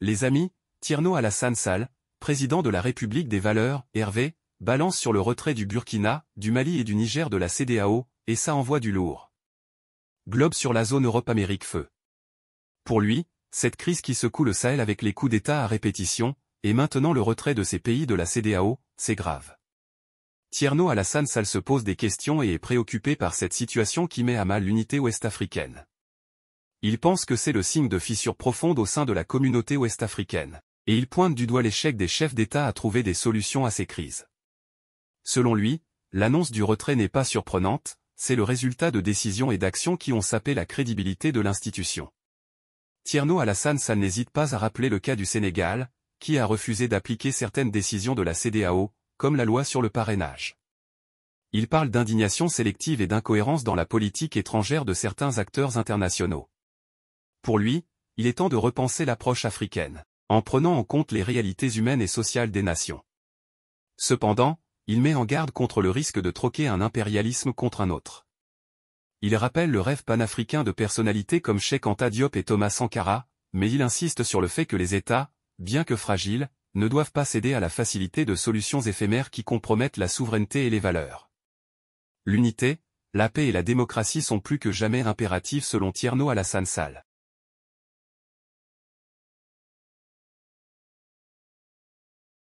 Les amis, Tierno Alassane Sal, président de la République des valeurs, Hervé, balance sur le retrait du Burkina, du Mali et du Niger de la CDAO, et ça envoie du lourd. Globe sur la zone Europe-Amérique feu. Pour lui, cette crise qui secoue le Sahel avec les coups d'État à répétition, et maintenant le retrait de ces pays de la CDAO, c'est grave. Tierno Alassane Sal se pose des questions et est préoccupé par cette situation qui met à mal l'unité ouest-africaine. Il pense que c'est le signe de fissures profonde au sein de la communauté ouest-africaine. Et il pointe du doigt l'échec des chefs d'État à trouver des solutions à ces crises. Selon lui, l'annonce du retrait n'est pas surprenante, c'est le résultat de décisions et d'actions qui ont sapé la crédibilité de l'institution. Tierno Alassane n'hésite pas à rappeler le cas du Sénégal, qui a refusé d'appliquer certaines décisions de la CDAO, comme la loi sur le parrainage. Il parle d'indignation sélective et d'incohérence dans la politique étrangère de certains acteurs internationaux. Pour lui, il est temps de repenser l'approche africaine, en prenant en compte les réalités humaines et sociales des nations. Cependant, il met en garde contre le risque de troquer un impérialisme contre un autre. Il rappelle le rêve panafricain de personnalités comme Cheikh Anta Diop et Thomas Sankara, mais il insiste sur le fait que les États, bien que fragiles, ne doivent pas céder à la facilité de solutions éphémères qui compromettent la souveraineté et les valeurs. L'unité, la paix et la démocratie sont plus que jamais impératives selon Tierno Alassane Salle.